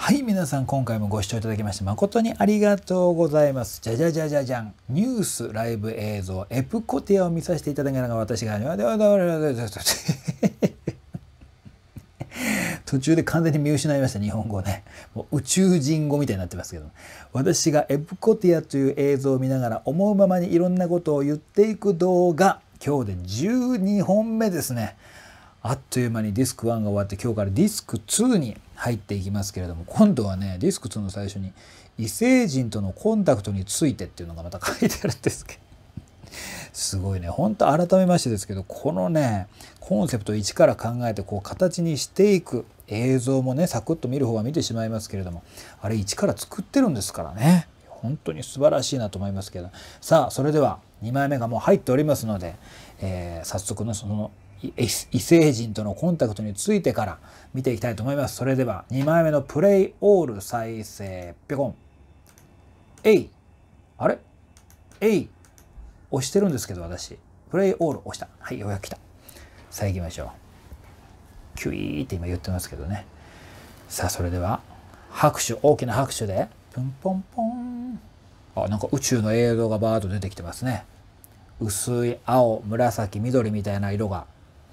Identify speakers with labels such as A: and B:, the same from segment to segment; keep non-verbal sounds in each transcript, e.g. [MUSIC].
A: はい、皆さん今回もご視聴いただきまして誠にありがとうございます。じゃじゃじゃじゃじゃん。ニュース、ライブ映像、エプコティアを見させていただきながら私が、途中で完全に見失いました、日本語ね。もう宇宙人語みたいになってますけど。私がエプコティアという映像を見ながら思うままにいろんなことを言っていく動画、今日で12本目ですね。あっという間にディスク1が終わって今日からディスク2に入っていきますけれども今度はねディスク2の最初に異星人とのコンタクトについてっていうのがまた書いてあるんですけどすごいねほんと改めましてですけどこのねコンセプト1から考えてこう形にしていく映像もねサクッと見る方は見てしまいますけれどもあれ1から作ってるんですからね本当に素晴らしいなと思いますけどさあそれでは2枚目がもう入っておりますので、えー、早速ねその異星人とのコンタクトについてから見ていきたいと思います。それでは2枚目のプレイオール再生、ぴょこん。えいあれえい押してるんですけど私。プレイオール押した。はい、ようやく来た。さあ行きましょう。キュイーって今言ってますけどね。さあそれでは拍手、大きな拍手で、プンポン
B: ポン。
A: あ、なんか宇宙の映像がバーッと出てきてますね。薄い青、紫、緑みたいな色が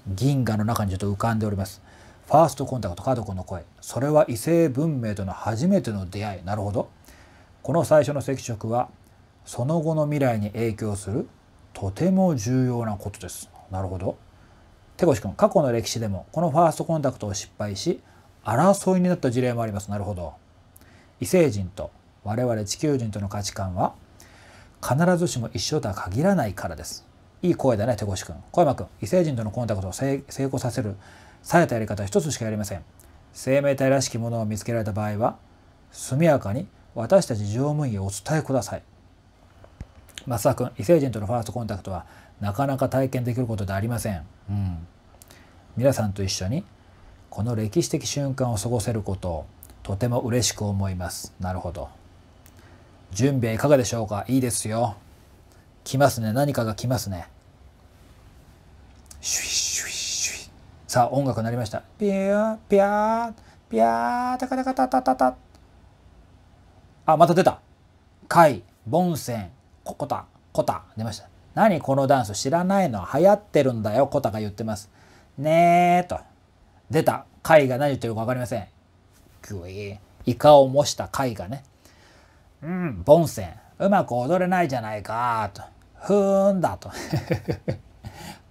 A: 銀河の中にちょっと浮かんでおります。ファーストコンタクト、カード君の声。それは異性文明との初めての出会い。なるほど。この最初の赤色は、その後の未来に影響する、とても重要なことです。なるほど。手越君、過去の歴史でも、このファーストコンタクトを失敗し、争いになった事例もあります。なるほど。異星人と我々地球人との価値観は、必ずしも一緒とは限らないからです。いい声だね手越くん小山くん異星人とのコンタクトを成功させるされたやり方は一つしかやりません生命体らしきものを見つけられた場合は速やかに私たち乗務員へお伝えください増田君異星人とのファーストコンタクトはなかなか体験できることでありません、うん、皆さんと一緒にこの歴史的瞬間を過ごせることをとても嬉しく思いますなるほど準備はいかがでしょうかいいですよ来ますね何かが来ますねシュイシュイシュイさあ音楽になりましたピャーピャー
B: ピャータカタカタタタタ
A: あまた出た貝盆栓ココタコタ出ました何このダンス知らないの流行ってるんだよコタが言ってますねーと出た貝が何言ってるかわかりませんグイイカを模した貝がねうん盆栓うまく踊れないじゃないかとふーんだと。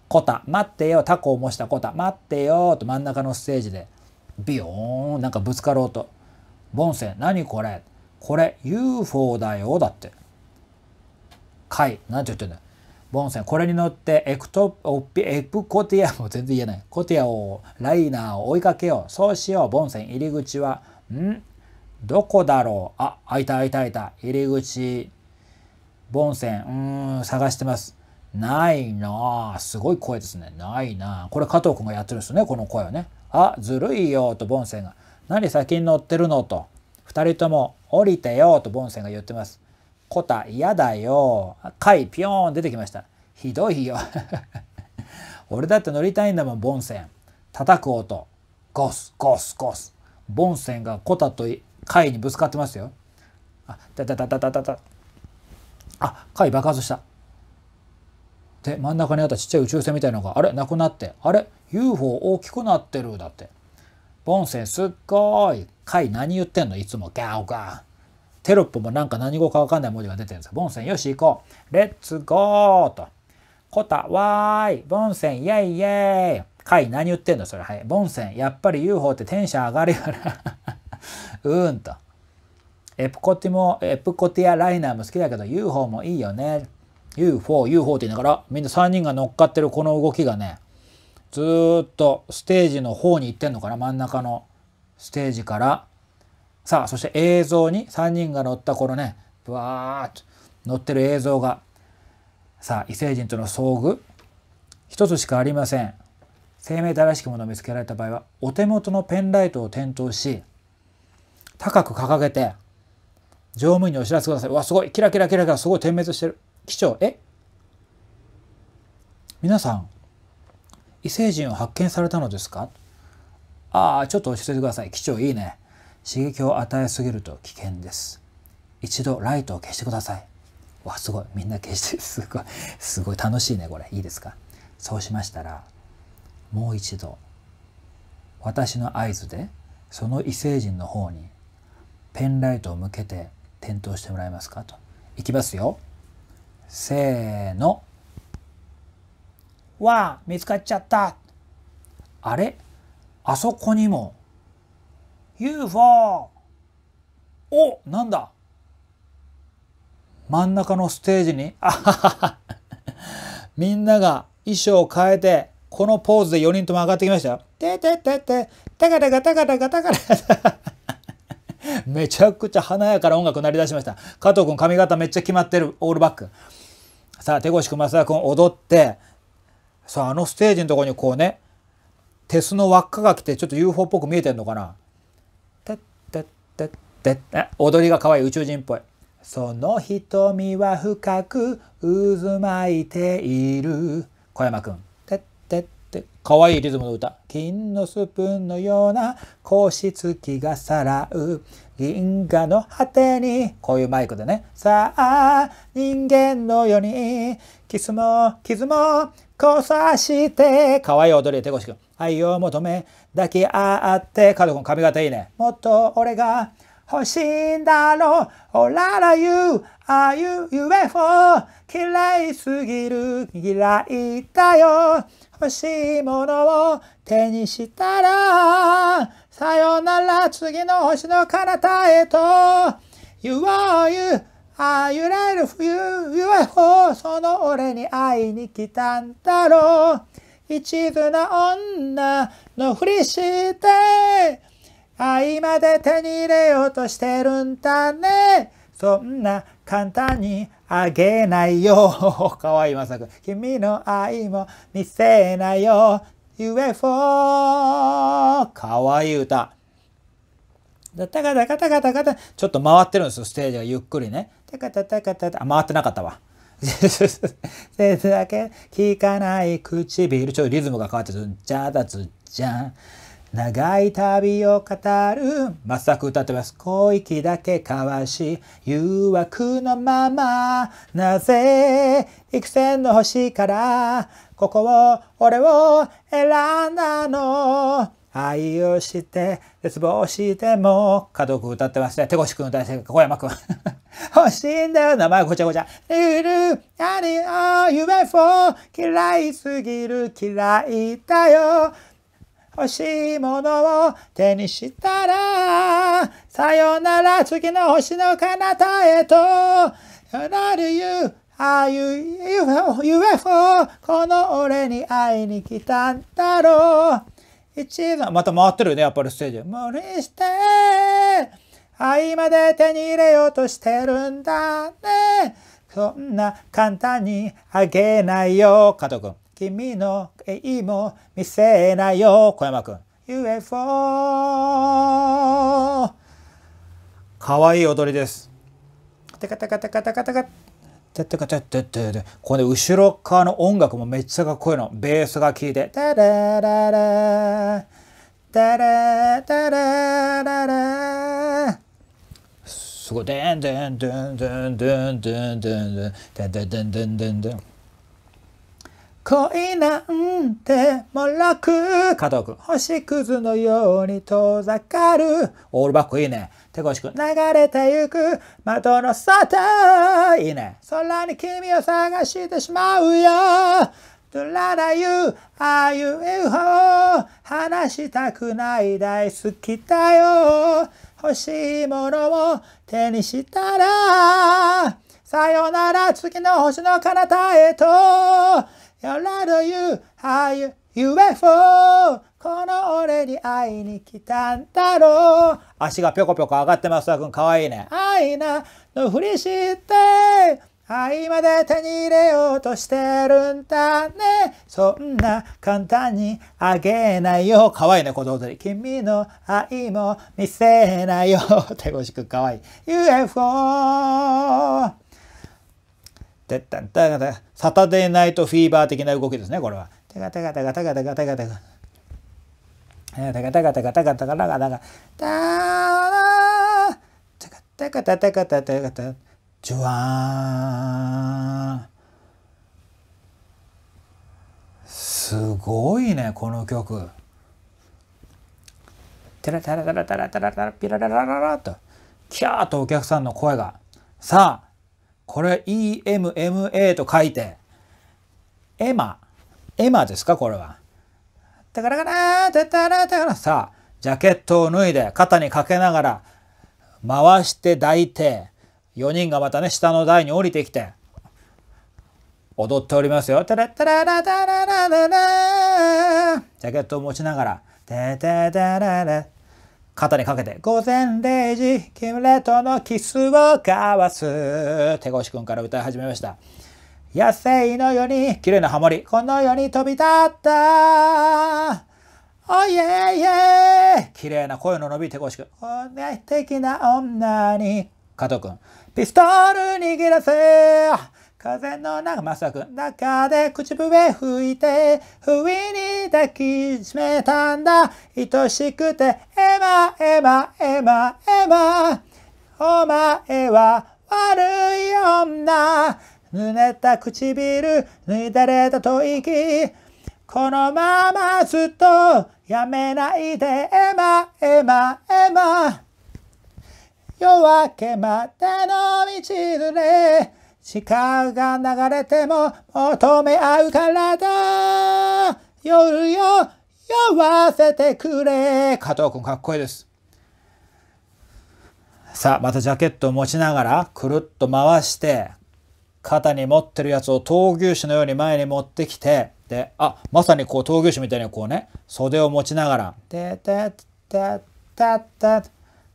A: コ [LAUGHS] タ、待ってよ、タコを模したコタ、待ってよ、と真ん中のステージで、ビヨーン、なんかぶつかろうと。ボンセン、何これこれ、UFO だよ、だって。貝、なんて言ってんだよ。ボンセン、これに乗ってエクトオピ、エプコティア、も全然言えない。コティアを、ライナーを追いかけよう。そうしよう、ボンセン、入り口は、んどこだろうあ、開いた開いた開いた。入り口、セン、うん、探してます。ないなすごい声ですね。ないなこれ加藤くんがやってるんですよね、この声をね。あ、ずるいよとボンセンが。何先に乗ってるのと。二人とも降りてよとボンセンが言ってます。コタ、嫌だよ。貝、ピョーン出てきました。ひどいよ。[LAUGHS] 俺だって乗りたいんだもん、ボンセン。叩く音。ゴス、ゴス、ゴス。ボンセンがコタと貝にぶつかってますよ。あ、たたたたたたた。あ貝爆発したで真ん中にあったちっちゃい宇宙船みたいのがあれなくなってあれ UFO 大きくなってるだってボンセンすっごい貝何言ってんのいつもガオガーテロップもなんか何語かわかんない文字が出てるんですボンセン、よし、行こう。レッツゴーと。コタ、わーい。ボンセン、イェイイェイ。かい、何言ってんのそれ。はい。ボンセン、やっぱり UFO ってテンション上がるよな。[LAUGHS] うんと。エプコティも、エプコティアライナーも好きだけど UFO もいいよね。u 4 u 4って言いながらみんな3人が乗っかってるこの動きがね、ずっとステージの方に行ってんのかな真ん中のステージから。さあ、そして映像に3人が乗ったこのね、ブワーッと乗ってる映像が、さあ、異星人との遭遇、一つしかありません。生命体らしきものを見つけられた場合は、お手元のペンライトを点灯し、高く掲げて、乗務員にお知らせください。わ、すごい。キラキラキラキラ、すごい点滅してる。機長、え皆さん、異星人を発見されたのですかああ、ちょっと教えてください。機長、いいね。刺激を与えすぎると危険です。一度ライトを消してください。わ、すごい。みんな消して、すごい。すごい楽しいね、これ。いいですかそうしましたら、もう一度、私の合図で、その異星人の方に、ペンライトを向けて点灯してもらえますかと。いきますよ。せーの。わあ見つかっちゃったあれあそこにも UFO! おなんだ真ん中のステージにあはははみんなが衣装を変えてこのポーズで4人とも上がってきましたよ。
B: てててててかたかたかたかたかたか。
A: めちゃくちゃ華やかな音楽鳴り出しました。加藤君髪型めっちゃ決まってる、オールバック。さあ、手越君、増田君踊って、さあ、あのステージのところにこうね、鉄の輪っかが来て、ちょっと UFO っぽく見えてんのかな。てってってって、踊りが可愛い宇宙人っぽい。その瞳は深く渦巻いている。小山君。てってっ可愛いリズムの歌。金のスプーンのような格子付きがさらう。銀河の果てに。こういうマイクでね。さあ、
B: 人間のように。キスも傷もこさして。
A: 可愛い踊り、手越くん。愛を求め、抱き合って。カル君、髪型いいね。も
B: っと俺が。欲しいんだろう。おららゆう、あゆ UFO。嫌いすぎる、嫌いだよ。欲しいものを手にしたら、さよなら次の星の彼方へと、言おうゆあ揺れる冬 UFO その俺に会いに来たんだろう一途な女のふりして今で手に入れようとしてるんだね。そんな簡単にあげないよ。[LAUGHS] かわいいまさか。君の愛も見せな
A: いよ。UFO。かわいい歌。だたかたかたかたかちょっと回ってるんですよ、ステージがゆっくりね。たかたたかたた。あ、回ってなかったわ。せ [LAUGHS] だけ聞かない唇。ちょっとリズムが変わってる。じゃだつじゃん。長い旅を語る。まっさく歌ってます。小域だけ交わし、誘惑のまま。
B: なぜ、幾千の星から、ここを、俺を選んだの。
A: 愛をして、絶望しても、家族歌ってますね。手越く [LAUGHS] ん歌って小山くん。欲しいんだよ、名前ごちゃごちゃ。
B: ルール、何を UFO、嫌いすぎる、嫌いだよ。欲しいものを手にしたら、さよなら次の星の彼方へと、なる are y o UFO、この俺に会いに来たんだろう。一番、また
A: 回ってるね、やっぱりステージ。無
B: 理して、愛まで手に入れようとしてるんだね。そんな簡単にあげない
A: よ、加藤くん。
B: 君の愛も
A: 見せないよ小山くん UFO かわいい踊りです
B: でカでカでカでカでカで
A: テカテでテこれ後ろ側の音楽もめっちゃかっこいいのベースが効いて
B: タラララタラタラララ
A: すごいデンデンデンデンデンデンデンデンデンデンデンデンデンデン
B: 恋なんてもろく加藤くん星屑のように遠ざかる
A: オールバックいいね手越くん流
B: れてゆく窓の外いいね空に君を探してしまうよドララユーああいうほ話したくない大好きだよ欲しいものを手にしたらさよなら月の星の彼方へと y o u r o t you, are you UFO この俺に会いに来たんだろう
A: 足がぴょこぴょこ上がってますたくんかわいいね
B: 愛なのふりして愛まで手に入れようとしてるんだねそんな簡単にあげないよかわいいねこの踊り君の愛も見せ
A: ないよ [LAUGHS] 手越くんかわいい UFO てったんたがた、サタデーナイトフィーバー的な動きですね、これは。てがたがたがたがたがたがたが。たがたがたがたがたがたがたが。たがたがたがたがたがたがじゅわーん。すごいね、この曲。テらたらたらたらたらたらピラララララと、キャーとお客さんの声が。さあ、これ EMMA と書いて、エマ、エマですかこれは。だからかなー、さ、ジャケットを脱いで肩にかけながら回して抱いて、4人がまたね、下の台に降りてきて、踊っておりますよ。タラタ
B: ラララララ
A: ジャケットを持ちながら、タタタララ肩にかけて、午前0時、キムレとのキスを交わす。手越くんから歌
B: い始めました。野生のように、綺麗なハモリ、この世に飛び立った。おいえいえ
A: 綺麗な声の伸び、手越くん。
B: 本音的な女に。加藤くん。ピストル握らせ
A: 風の中、まさく
B: 中で口笛吹いて、不意に抱きしめたんだ。愛しくて、エマ、エマ、エマ、エマ。お前は悪い女。ぬねた唇、脱いだれた吐息。このままずっとやめないで、エマ、エマ、エマ。夜明けまでの道連れ。鹿が流れても求め合うからだ夜よ酔わせてくれ
A: 加藤くんかっこいいですさあまたジャケットを持ちながらくるっと回して肩に持ってるやつを闘牛士のように前に持ってきてであまさにこう闘牛士みたいにこうね袖を持ちながら
B: 「ててててて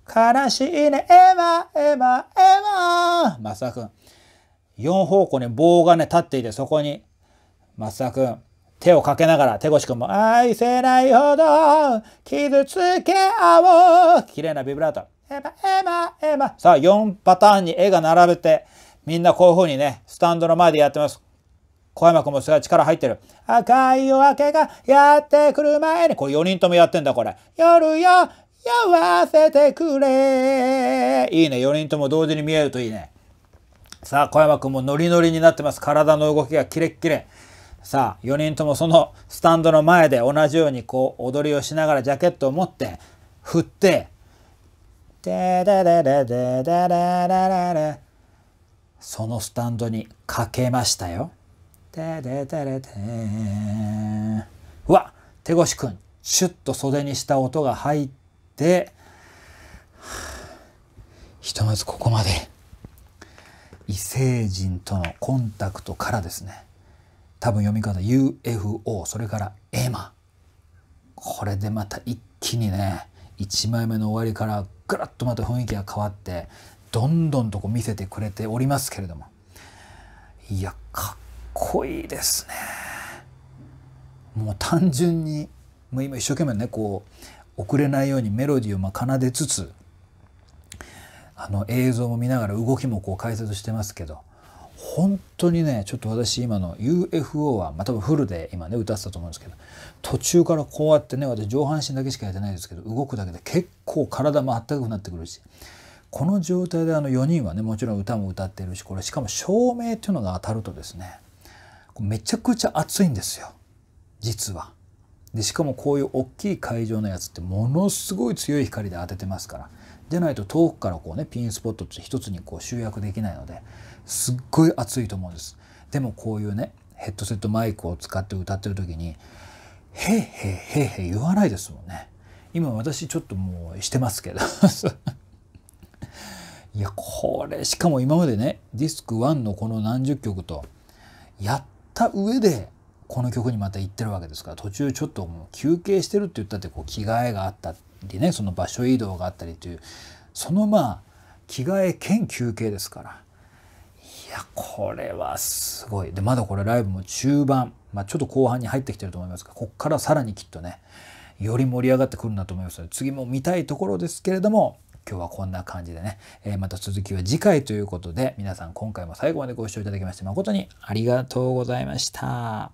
B: 悲しいねえまえまえま」
A: 増田君4方向に棒がね、立っていて、そこに、松田くん、手をかけながら、手越くんも、愛せないほど、傷つけ合おう。綺麗なビブラート。
B: エマ、エマ、エマ。
A: さあ、4パターンに絵が並べて、みんなこういう風にね、スタンドの前でやってます。小山くんもすごい力入ってる。
B: 赤い夜明けが
A: やってくる前に、これ4人ともやってんだ、これ。
B: 夜よ、酔わせて
A: くれ。いいね、4人とも同時に見えるといいね。さあ、小山君もノリノリになってます。体の動きがキレッキレ。さあ、4人ともそのスタンドの前で同じようにこう踊りをしながらジャケットを持って、振って、そのスタンドにかけましたよ。ででうわ手越くん、シュッと袖にした音が入って、ひとまずここまで。異星人とのコンタクトからですね多分読み方 UFO それからエマこれでまた一気にね1枚目の終わりからガラッとまた雰囲気が変わってどんどんとこう見せてくれておりますけれどもいやかっこいいですねもう単純にもう今一生懸命ねこう遅れないようにメロディーをま奏でつつあの映像も見ながら動きもこう解説してますけど本当にねちょっと私今の UFO は、まあ、多分フルで今ね歌ってたと思うんですけど途中からこうやってね私上半身だけしかやってないですけど動くだけで結構体もあったかくなってくるしこの状態であの4人はねもちろん歌も歌ってるしこれしかも照明っていうのが当たるとですねめちゃくちゃ暑いんですよ実は。でしかもこういう大きい会場のやつってものすごい強い光で当ててますからでないと遠くからこうねピンスポットって一つにこう集約できないのですっごい熱いと思うんですでもこういうねヘッドセットマイクを使って歌ってる時に「へいへいへいへい」言わないですもんね今私ちょっともうしてますけど [LAUGHS] いやこれしかも今までねディスク1のこの何十曲とやった上でこの曲にまた行ってるわけですから途中ちょっともう休憩してるって言ったってこう着替えがあったりねその場所移動があったりというそのまあ着替え兼休憩ですからいやこれはすごいでまだこれライブも中盤、まあ、ちょっと後半に入ってきてると思いますがここからさらにきっとねより盛り上がってくるんだと思いますので次も見たいところですけれども今日はこんな感じでね、えー、また続きは次回ということで皆さん今回も最後までご視聴いただきまして誠にありがとうございました。